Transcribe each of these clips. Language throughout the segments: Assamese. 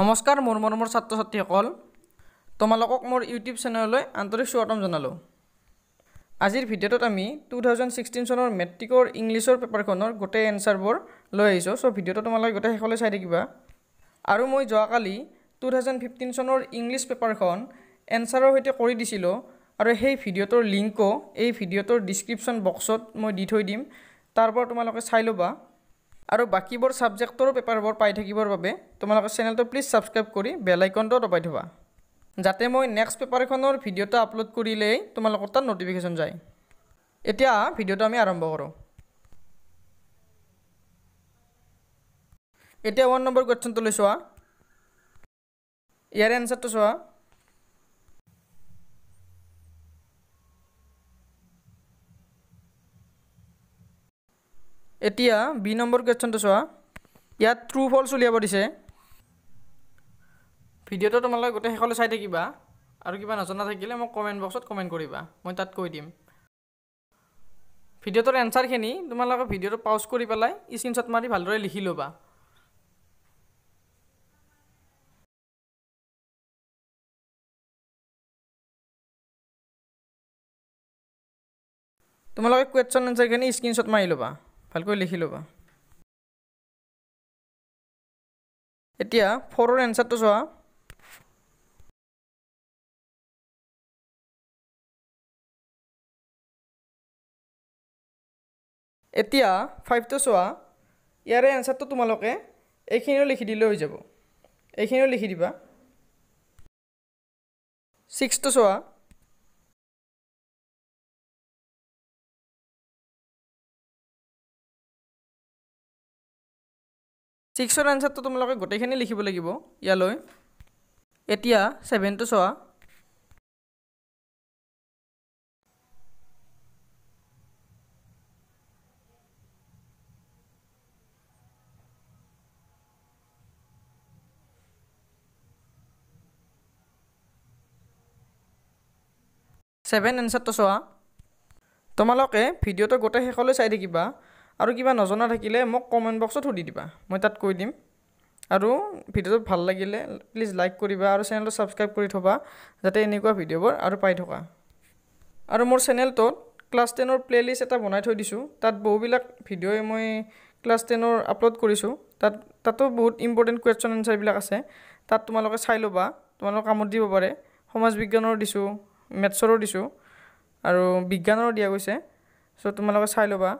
নমস্কাৰ মোৰ মৰমৰ ছাত্ৰ ছাত্ৰীসকল তোমালোকক মোৰ ইউটিউব চেনেললৈ আন্তৰিক স্বাগতম জনালোঁ আজিৰ ভিডিঅ'টোত আমি টু থাউজেণ্ড ছিক্সটিন চনৰ মেট্ৰিকৰ ইংলিছৰ পেপাৰখনৰ গোটেই এনচাৰবোৰ লৈ আহিছোঁ চ' ভিডিঅ'টো তোমালোকে গোটেই শেষলৈ চাই থাকিবা আৰু মই যোৱাকালি টু থাউজেণ্ড ফিফটিন চনৰ ইংলিছ পেপাৰখন এনচাৰৰ সৈতে কৰি দিছিলোঁ আৰু সেই ভিডিঅ'টোৰ লিংকো এই ভিডিঅ'টোৰ ডিছক্ৰিপশ্যন বক্সত মই দি থৈ দিম তাৰ পৰা তোমালোকে চাই ল'বা আৰু বাকীবোৰ ছাবজেক্টৰ পেপাৰবোৰ পাই থাকিবৰ বাবে তোমালোকৰ চেনেলটো প্লিজ ছাবস্ক্ৰাইব কৰি বেল আইকনটো দবাই থবা যাতে মই নেক্সট পেপাৰখনৰ ভিডিঅ'টো আপলোড কৰিলেই তোমালোকৰ তাত ন'টিফিকেশ্যন যায় এতিয়া ভিডিঅ'টো আমি আৰম্ভ কৰোঁ এতিয়া ওৱান নম্বৰ কুৱেশ্যনটো লৈ চোৱা ইয়াৰে এনচাৰটো চোৱা এতিয়া বি নম্বৰ কুৱেশ্যনটো চোৱা ইয়াত ট্ৰু ফলছ উলিয়াব দিছে ভিডিঅ'টো তোমালোকে গোটেই শেষলৈ চাই থাকিবা আৰু কিবা নজনা থাকিলে মোক কমেণ্ট বক্সত কমেণ্ট কৰিবা মই তাত কৈ দিম ভিডিঅ'টোৰ এনচাৰখিনি তোমালোকে ভিডিঅ'টো পাউজ কৰি পেলাই স্ক্ৰীণশ্বট মাৰি ভালদৰে লিখি ল'বা তোমালোকে কুৱেশ্যন এনচাৰখিনি স্ক্ৰীণশ্বট মাৰি ল'বা ভালকৈ লিখি ল'বা এতিয়া ফ'ৰৰ এনচাৰটো চোৱা এতিয়া ফাইভটো চোৱা ইয়াৰে এনচাৰটো তোমালোকে এইখিনিও লিখি দিলে হৈ যাব এইখিনিও লিখি দিবা ছিক্সটো চোৱা ছিক্সৰ এনচাৰটো তোমালোকে গোটেইখিনি লিখিব লাগিব ইয়ালৈ এতিয়া ছেভেনটো চোৱা ছেভেন এনচাৰটো চোৱা তোমালোকে ভিডিঅ'টো গোটেই শেষলৈ চাই থাকিবা আৰু কিবা নজনা থাকিলে মোক কমেণ্ট বক্সত সুধি দিবা মই তাত কৈ দিম আৰু ভিডিঅ'টো ভাল লাগিলে প্লিজ লাইক কৰিবা আৰু চেনেলটো ছাবস্ক্ৰাইব কৰি থ'বা যাতে এনেকুৱা ভিডিঅ'বোৰ আৰু পাই থকা আৰু মোৰ চেনেলটোত ক্লাছ টেনৰ প্লে'লিষ্ট এটা বনাই থৈ দিছোঁ তাত বহুবিলাক ভিডিঅ'ই মই ক্লাছ টেনৰ আপলোড কৰিছোঁ তাত তাতো বহুত ইম্পৰ্টেণ্ট কুৱেশ্যন এনচাৰবিলাক আছে তাত তোমালোকে চাই ল'বা তোমালোকে কামত দিব পাৰে সমাজ বিজ্ঞানৰ দিছোঁ মেথছৰো দিছোঁ আৰু বিজ্ঞানৰো দিয়া গৈছে চ' তোমালোকে চাই ল'বা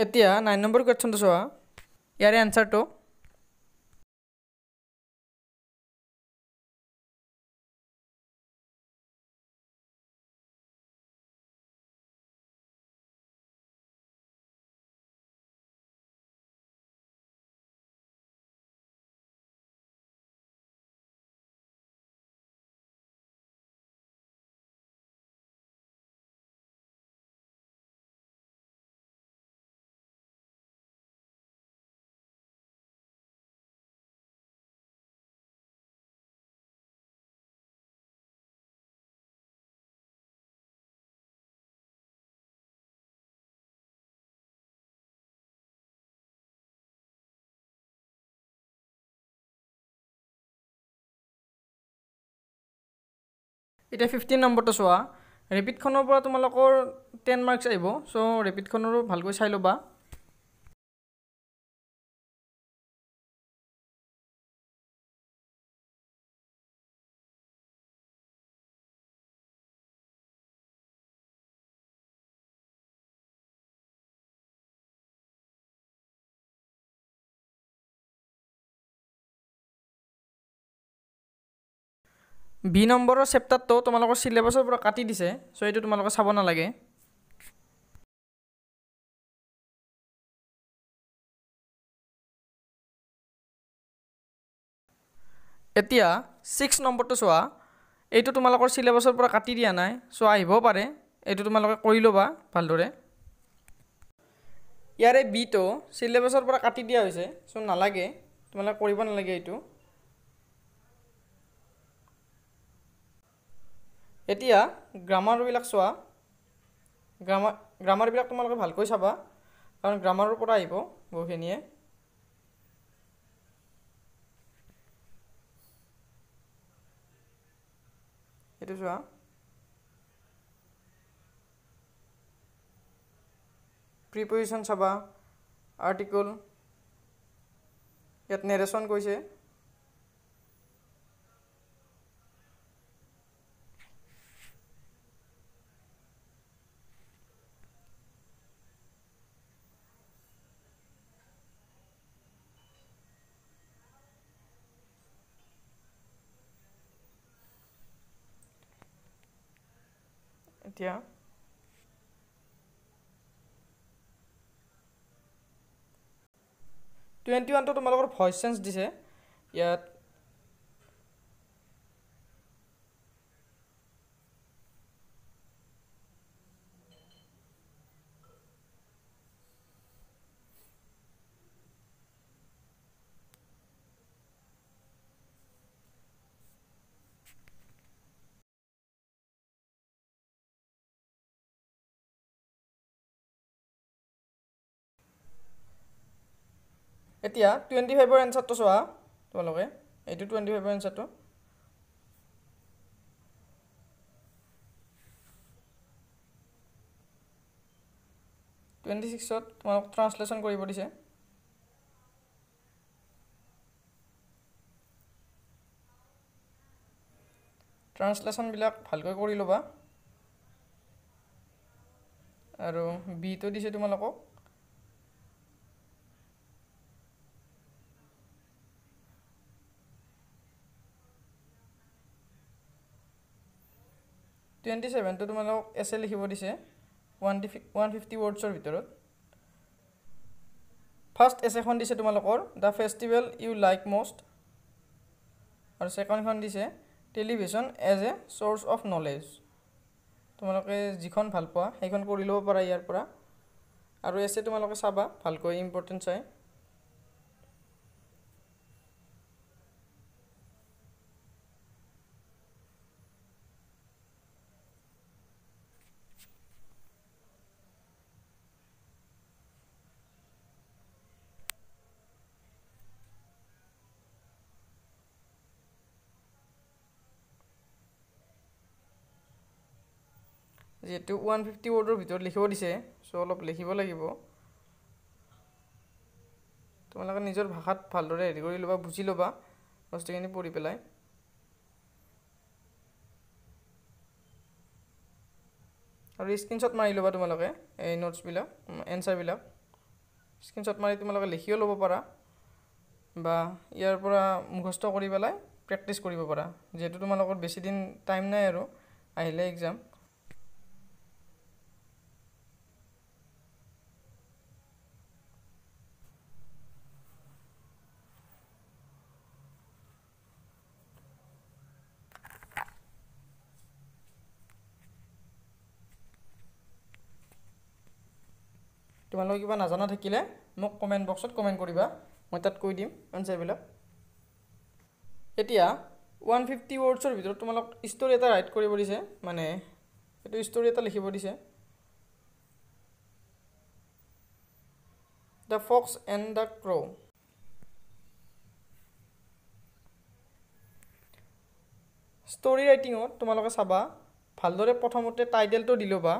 এতিয়া নাইন নম্বৰ কুৱেশ্যনটো চোৱা ইয়াৰে এনচাৰটো এতিয়া ফিফটিন নম্বৰটো চোৱা ৰেপিডখনৰ পৰা তোমালোকৰ টেন মাৰ্কছ আহিব চ' ৰেপিডখনৰো ভালকৈ চাই ল'বা বি নম্বৰৰ চেপ্টাৰটো তোমালোকৰ চিলেবাছৰ পৰা কাটি দিছে চ' এইটো তোমালোকে চাব নালাগে এতিয়া ছিক্স নম্বৰটো চোৱা এইটো তোমালোকৰ চিলেবাছৰ পৰা কাটি দিয়া নাই চ' আহিব পাৰে এইটো তোমালোকে কৰি ল'বা ভালদৰে ইয়াৰে বিটো চিলেবাছৰ পৰা কাটি দিয়া হৈছে চ' নালাগে তোমালোকে কৰিব নালাগে এইটো এতিয়া গ্ৰামাৰবিলাক চোৱা গ্ৰামাৰ গ্ৰামাৰবিলাক তোমালোকে ভালকৈ চাবা কাৰণ গ্ৰামাৰৰ পৰা আহিব বহুখিনিয়ে এইটো চোৱা প্ৰিপজিশ্যন চাবা আৰ্টিকল ইয়াত নেৰেশ্যন কৈছে mit dir. টুৱেণ্টি ওৱানটো তোমালোকৰ ভইচ চেঞ্জ দিছে ইয়াত এতিয়া টুৱেণ্টি ফাইভৰ এনচাৰটো চোৱা তোমালোকে এইটো টুৱেণ্টি ফাইভৰ এনচাৰটো টুৱেণ্টি ছিক্সত তোমালোক ট্ৰান্সলেশ্যন কৰিব দিছে ট্ৰান্সলেশ্যনবিলাক ভালকৈ কৰি ল'বা আৰু বিটো দিছে তোমালোকক টুৱেণ্টি চেভেনটো তোমালোকক এছে লিখিব দিছে ওৱান ওৱান ফিফটি ৱৰ্ডছৰ ভিতৰত ফাৰ্ষ্ট এখন দিছে তোমালোকৰ the festival you like most আৰু ছেকেণ্ডখন দিছে television as a source of knowledge তোমালোকে যিখন ভাল পোৱা সেইখন কৰি ল'ব পাৰা ইয়াৰ পৰা আৰু এছে তোমালোকে চাবা ভালকৈ ইম্পৰ্টেণ্ট চাই যিহেতু ওৱান ফিফটি ৱৰ্ডৰ ভিতৰত লিখিব দিছে চ' অলপ লিখিব লাগিব তোমালোকে নিজৰ ভাষাত ভালদৰে হেৰি কৰি ল'বা বুজি ল'বা বস্তুখিনি পঢ়ি পেলাই আৰু স্ক্ৰীণশ্বট মাৰি ল'বা তোমালোকে এই নোটছবিলাক এনচাৰবিলাক স্ক্ৰীণশ্বট মাৰি তোমালোকে লিখিও ল'ব পাৰা বা ইয়াৰ পৰা মুখস্থ কৰি পেলাই প্ৰেক্টিছ কৰিব পাৰা যিহেতু তোমালোকৰ বেছিদিন টাইম নাই আৰু আহিলে এক্সাম তোমালোকে কিবা নাজানা থাকিলে মোক কমেণ্ট বক্সত কমেণ্ট কৰিবা মই তাত কৈ দিম এনচাৰবিলাক এতিয়া ওৱান ফিফটি ৱৰ্ডছৰ ভিতৰত তোমালোক ষ্ট'ৰী এটা ৰাইট কৰিব দিছে মানে এইটো ষ্ট'ৰী এটা লিখিব দিছে the fox and the crow' story ৰাইটিঙত তোমালোকে চাবা ভালদৰে প্ৰথমতে টাইটেলটো দি ল'বা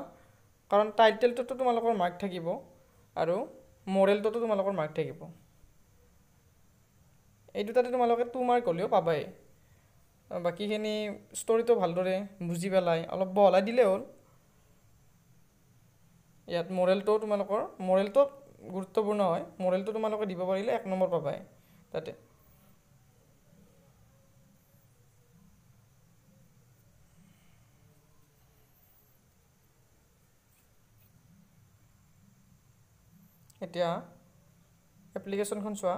কাৰণ টাইটেলটোতো তোমালোকৰ মাৰ্ক থাকিব আৰু মৰেলটোতো তোমালোকৰ মাৰ্ক থাকিব এই দুটাতে তোমালোকে টু মাৰ্ক হ'লেও পাবাই বাকীখিনি ষ্টৰিটো ভালদৰে বুজি পেলাই অলপ বহলাই দিলেই হ'ল ইয়াত মডেলটো তোমালোকৰ মৰেলটো গুৰুত্বপূৰ্ণ হয় মৰেলটো তোমালোকে দিব পাৰিলে এক নম্বৰ পাবাই তাতে এতিয়া এপ্লিকেশ্যনখন চোৱা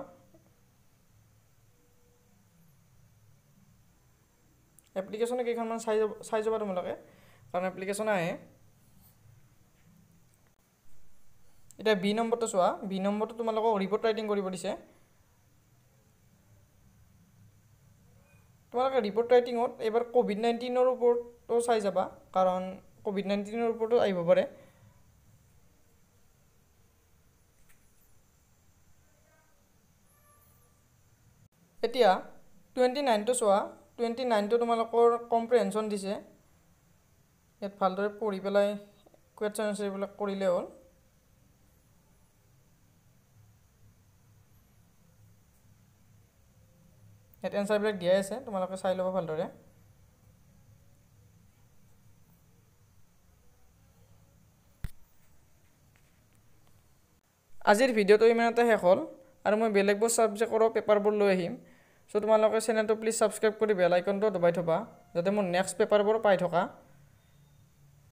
এপ্লিকেশ্যনে কেইখনমান চাই যাব চাই যাবা তোমালোকে কাৰণ এপ্লিকেশ্যন আহে এতিয়া বি নম্বৰটো চোৱা বি নম্বৰটো তোমালোকক ৰিপৰ্ট ৰাইটিং কৰিব দিছে তোমালোকে ৰিপৰ্ট ৰাইটিঙত এইবাৰ ক'ভিড নাইণ্টিনৰ ওপৰতো চাই যাবা কাৰণ ক'ভিড নাইণ্টিনৰ ওপৰতো আহিব পাৰে এতিয়া টুৱেণ্টি নাইনটো চোৱা টুৱেণ্টি নাইনটো তোমালোকৰ কম্প্ৰিহেনশ্যন দিছে ইয়াত ভালদৰে পঢ়ি পেলাই কুৱেশ্যন আনচাৰবিলাক কৰিলে হ'ল ইয়াত এনচাৰবিলাক দিয়াই আছে তোমালোকে চাই ল'ব ভালদৰে আজিৰ ভিডিঅ'টো ইমানতে শেষ হ'ল আৰু মই বেলেগবোৰ ছাবজেক্টৰো পেপাৰবোৰ লৈ আহিম চ' তোমালোকে চেনেলটো প্লিজ ছাবস্ক্ৰাইব কৰি বেল আইকনটো দবাই থ'বা যাতে মোৰ নেক্সট পেপাৰবোৰ পাই থকা